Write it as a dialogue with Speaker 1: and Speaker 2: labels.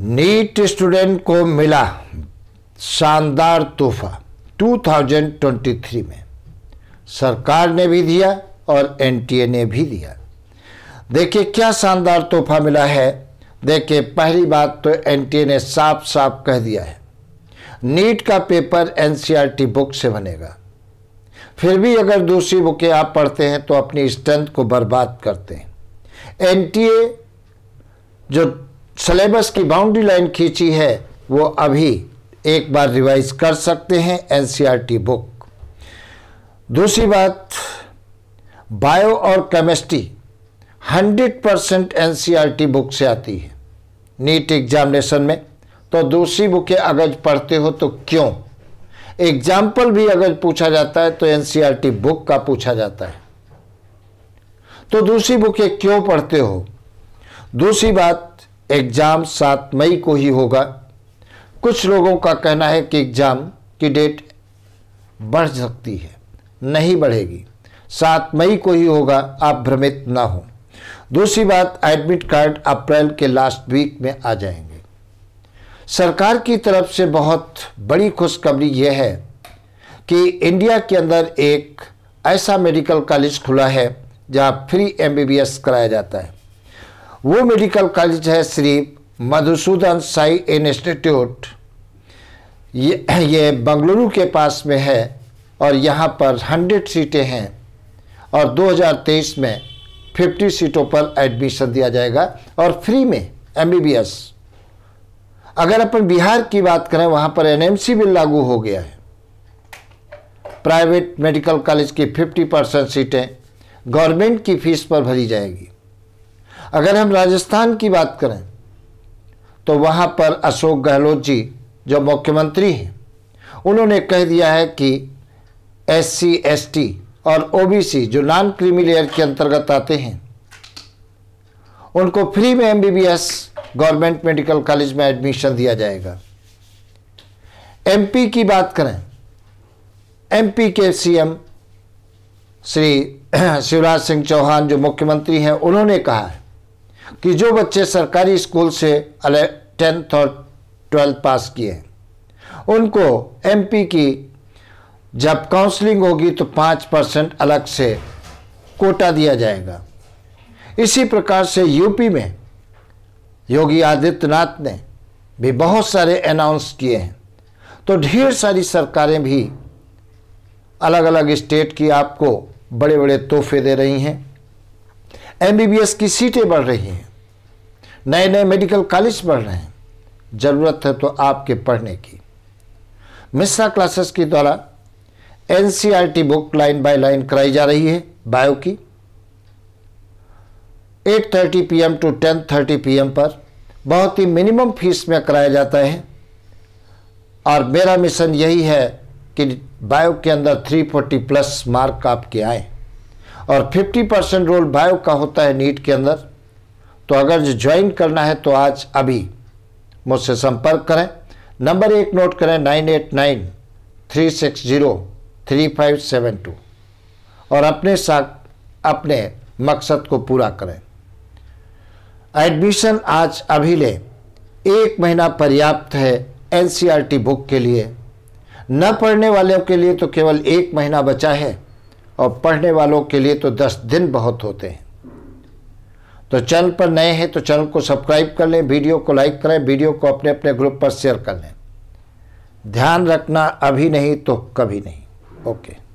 Speaker 1: NEET student को मिला शानदार तोहफा 2023 में सरकार ने भी दिया और एनटीए ने भी दिया देखिए क्या शानदार तोहफा मिला है देखिए पहली बात तो एनटीए ने साफ साफ कह दिया है नीट का पेपर एनसीईआरटी e बुक से बनेगा फिर भी अगर दूसरी बुकें आप पढ़ते हैं तो अपनी स्ट्रेंथ को बर्बाद करते हैं एनटीए जो सिलेबस की बाउंड्री लाइन खींची है वो अभी एक बार रिवाइज कर सकते हैं एनसीईआरटी बुक दूसरी बात बायो और केमिस्ट्री 100 परसेंट एन बुक से आती है नीट एग्जामिनेशन में तो दूसरी बुकें अगर पढ़ते हो तो क्यों एग्जाम्पल भी अगर पूछा जाता है तो एन बुक का पूछा जाता है तो दूसरी बुकें क्यों पढ़ते हो दूसरी बात एग्ज़ाम सात मई को ही होगा कुछ लोगों का कहना है कि एग्ज़ाम की डेट बढ़ सकती है नहीं बढ़ेगी सात मई को ही होगा आप भ्रमित ना हो दूसरी बात एडमिट कार्ड अप्रैल के लास्ट वीक में आ जाएंगे सरकार की तरफ से बहुत बड़ी खुशखबरी यह है कि इंडिया के अंदर एक ऐसा मेडिकल कॉलेज खुला है जहां फ्री एमबीबीएस कराया जाता है वो मेडिकल कॉलेज है श्री मधुसूदन साई इंस्टीट्यूट ये ये बंगलुरु के पास में है और यहाँ पर 100 सीटें हैं और 2023 में 50 सीटों पर एडमिशन दिया जाएगा और फ्री में एमबीबीएस अगर अपन बिहार की बात करें वहाँ पर एनएमसी भी लागू हो गया है प्राइवेट मेडिकल कॉलेज की 50 परसेंट सीटें गवर्नमेंट की फीस पर भरी जाएगी अगर हम राजस्थान की बात करें तो वहाँ पर अशोक गहलोत जी जो मुख्यमंत्री हैं उन्होंने कह दिया है कि एस सी एस टी और ओ बी सी जो नॉन क्रीमी लेयर के अंतर्गत आते हैं उनको फ्री में M B B S government medical college में एडमिशन दिया जाएगा एमपी की बात करें एमपी के सीएम श्री शिवराज सिंह चौहान जो मुख्यमंत्री हैं उन्होंने कहा है कि जो बच्चे सरकारी स्कूल से टेंथ और ट्वेल्थ पास किए हैं उनको एमपी की जब काउंसलिंग होगी तो पाँच परसेंट अलग से कोटा दिया जाएगा इसी प्रकार से यूपी में योगी आदित्यनाथ ने भी बहुत सारे अनाउंस किए हैं तो ढेर सारी सरकारें भी अलग अलग स्टेट की आपको बड़े बड़े तोहफे दे रही हैं एमबीबीएस की सीटें बढ़ रही हैं नए नए मेडिकल कॉलेज बढ़ रहे हैं ज़रूरत है तो आपके पढ़ने की मिश्रा क्लासेस के द्वारा NCERT e book line by line कराई जा रही है बायो की 8:30 पीएम टू 10:30 पीएम पर बहुत ही मिनिमम फीस में कराया जाता है और मेरा मिशन यही है कि बायो के अंदर 340 प्लस मार्क आपके आए और 50 परसेंट रोल बायो का होता है नीट के अंदर तो अगर जो ज्वाइन करना है तो आज अभी मुझसे संपर्क करें नंबर एक नोट करें nine eight nine three six zero three five seven two और अपने साथ अपने मकसद को पूरा करें एडमिशन आज अभी लें एक महीना पर्याप्त है एनसीईआरटी बुक e के लिए न पढ़ने वालों के लिए तो केवल एक महीना बचा है और पढ़ने वालों के लिए तो दस दिन बहुत होते हैं तो चैनल पर नए हैं तो चैनल को सब्सक्राइब कर लें वीडियो को लाइक करें वीडियो को अपने अपने ग्रुप पर शेयर कर लें ध्यान रखना अभी नहीं तो कभी नहीं ओके